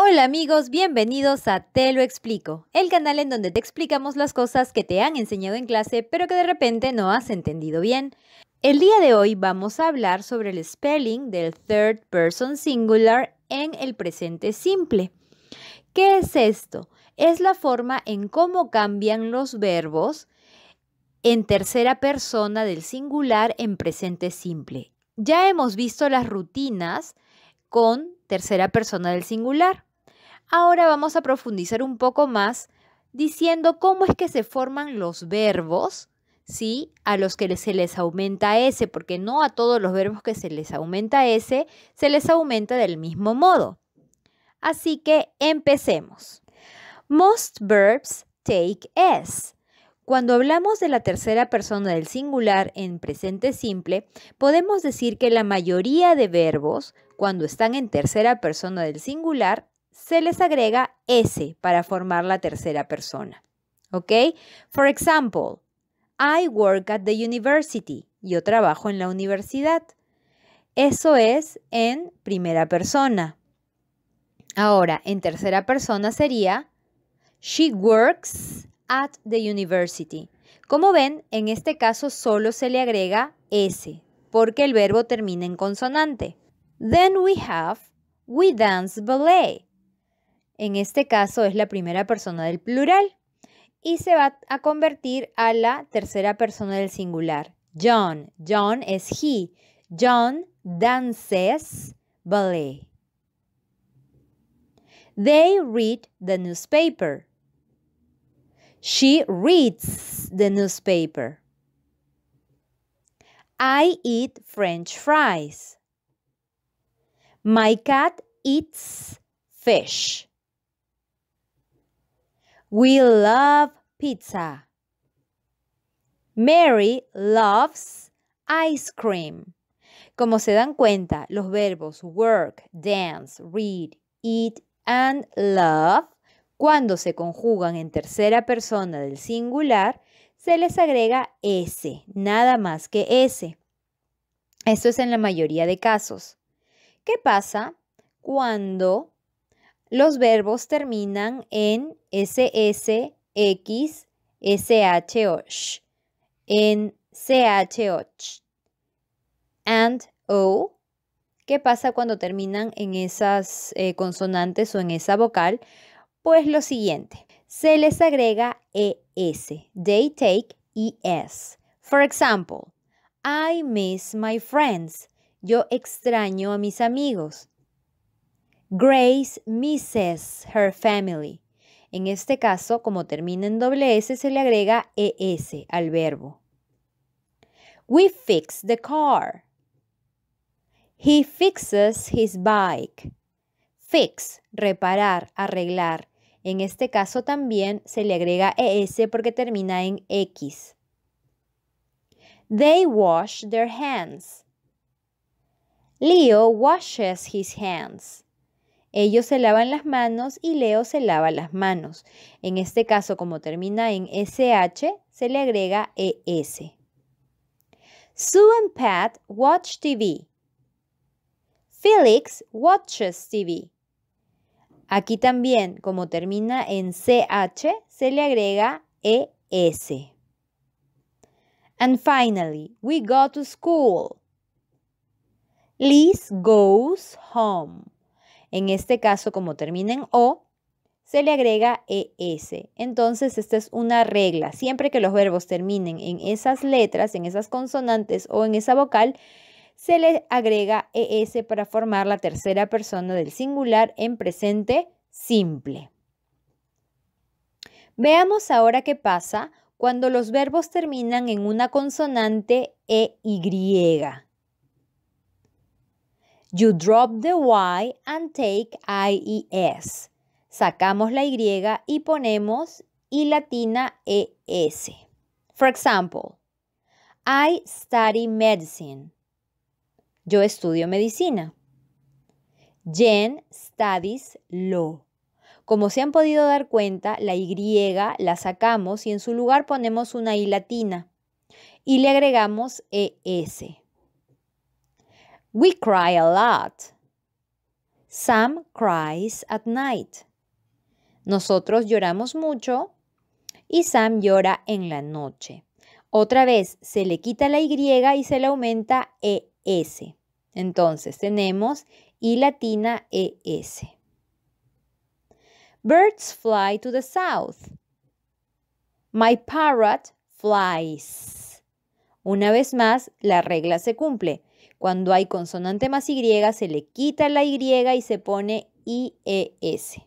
Hola amigos, bienvenidos a Te lo explico, el canal en donde te explicamos las cosas que te han enseñado en clase pero que de repente no has entendido bien. El día de hoy vamos a hablar sobre el spelling del third person singular en el presente simple. ¿Qué es esto? Es la forma en cómo cambian los verbos en tercera persona del singular en presente simple. Ya hemos visto las rutinas con tercera persona del singular. Ahora vamos a profundizar un poco más diciendo cómo es que se forman los verbos, ¿sí? A los que se les aumenta S, porque no a todos los verbos que se les aumenta S se les aumenta del mismo modo. Así que empecemos. Most verbs take S. Cuando hablamos de la tercera persona del singular en presente simple, podemos decir que la mayoría de verbos, cuando están en tercera persona del singular, se les agrega S para formar la tercera persona. ¿Ok? For example, I work at the university. Yo trabajo en la universidad. Eso es en primera persona. Ahora, en tercera persona sería She works at the university. Como ven, en este caso solo se le agrega S, porque el verbo termina en consonante. Then we have We dance ballet en este caso es la primera persona del plural, y se va a convertir a la tercera persona del singular. John, John es he, John dances ballet. They read the newspaper. She reads the newspaper. I eat french fries. My cat eats fish. We love pizza. Mary loves ice cream. Como se dan cuenta, los verbos work, dance, read, eat and love, cuando se conjugan en tercera persona del singular, se les agrega S, nada más que S. Esto es en la mayoría de casos. ¿Qué pasa cuando los verbos terminan en ss, x, sh o en ch o and o. ¿Qué pasa cuando terminan en esas eh, consonantes o en esa vocal? Pues lo siguiente, se les agrega es, they take es. For example, I miss my friends. Yo extraño a mis amigos. Grace misses her family. En este caso, como termina en doble S, se le agrega ES al verbo. We fix the car. He fixes his bike. Fix, reparar, arreglar. En este caso también se le agrega ES porque termina en X. They wash their hands. Leo washes his hands. Ellos se lavan las manos y Leo se lava las manos. En este caso, como termina en SH, se le agrega ES. Sue and Pat watch TV. Felix watches TV. Aquí también, como termina en CH, se le agrega ES. And finally, we go to school. Liz goes home. En este caso, como termina en O, se le agrega ES. Entonces, esta es una regla. Siempre que los verbos terminen en esas letras, en esas consonantes o en esa vocal, se le agrega ES para formar la tercera persona del singular en presente simple. Veamos ahora qué pasa cuando los verbos terminan en una consonante EY. You drop the Y and take IES. Sacamos la Y y ponemos I latina ES. For example, I study medicine. Yo estudio medicina. Jen studies law. Como se han podido dar cuenta, la Y la sacamos y en su lugar ponemos una I latina y le agregamos ES. We cry a lot. Sam cries at night. Nosotros lloramos mucho y Sam llora en la noche. Otra vez se le quita la Y y se le aumenta ES. Entonces tenemos y latina ES. Birds fly to the south. My parrot flies. Una vez más, la regla se cumple. Cuando hay consonante más Y, se le quita la Y y se pone IES.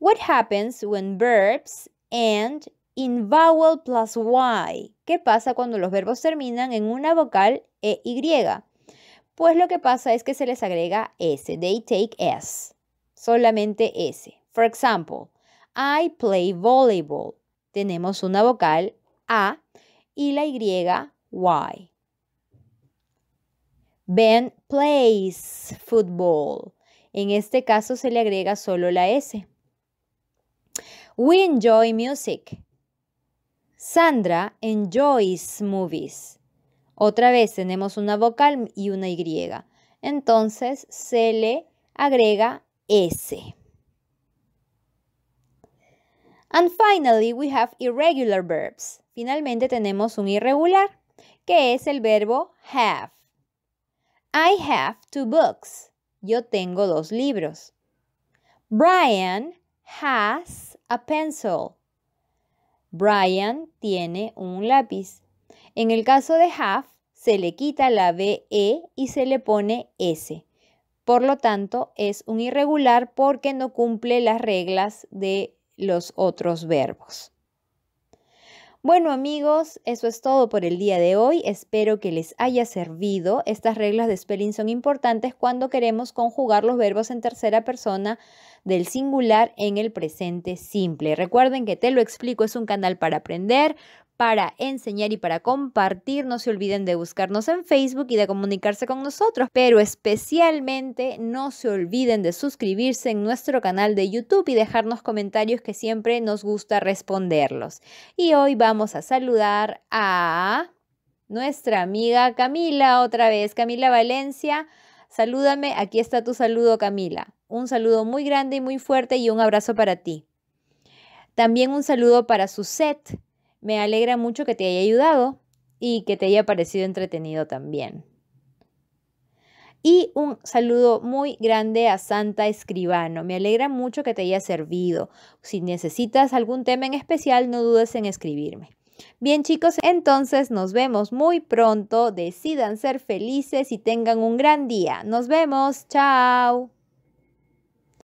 What happens when verbs end in vowel plus Y? ¿Qué pasa cuando los verbos terminan en una vocal EY? Pues lo que pasa es que se les agrega S. They take S. Solamente S. For example, I play volleyball. Tenemos una vocal A y la Y, Y. Ben plays football. En este caso se le agrega solo la S. We enjoy music. Sandra enjoys movies. Otra vez tenemos una vocal y una Y. Entonces se le agrega S. And finally, we have irregular verbs. Finalmente tenemos un irregular, que es el verbo have. I have two books. Yo tengo dos libros. Brian has a pencil. Brian tiene un lápiz. En el caso de have, se le quita la BE y se le pone S. Por lo tanto, es un irregular porque no cumple las reglas de los otros verbos. Bueno amigos, eso es todo por el día de hoy. Espero que les haya servido. Estas reglas de spelling son importantes cuando queremos conjugar los verbos en tercera persona del singular en el presente simple. Recuerden que Te lo explico es un canal para aprender para enseñar y para compartir. No se olviden de buscarnos en Facebook y de comunicarse con nosotros, pero especialmente no se olviden de suscribirse en nuestro canal de YouTube y dejarnos comentarios que siempre nos gusta responderlos. Y hoy vamos a saludar a nuestra amiga Camila otra vez, Camila Valencia. Salúdame, aquí está tu saludo Camila. Un saludo muy grande y muy fuerte y un abrazo para ti. También un saludo para Suset, me alegra mucho que te haya ayudado y que te haya parecido entretenido también. Y un saludo muy grande a Santa Escribano. Me alegra mucho que te haya servido. Si necesitas algún tema en especial, no dudes en escribirme. Bien chicos, entonces nos vemos muy pronto. Decidan ser felices y tengan un gran día. Nos vemos. Chao.